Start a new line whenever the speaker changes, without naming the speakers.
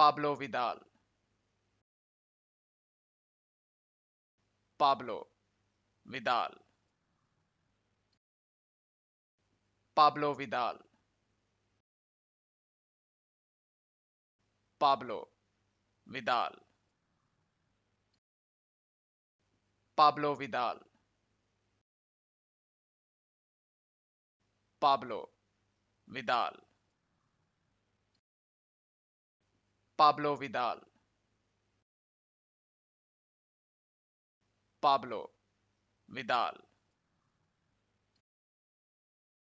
Pablo Vidal. Pablo Vidal. Pablo Vidal. Pablo Vidal. Pablo Vidal. Pablo Vidal. Pablo Vidal. Pablo Vidal.